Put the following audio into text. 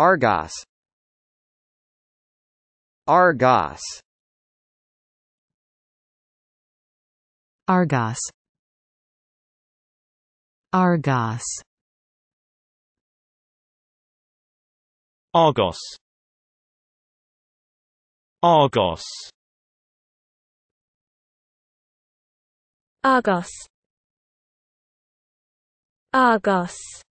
Argos Argos Argos Argos Argos Argos Argos Argos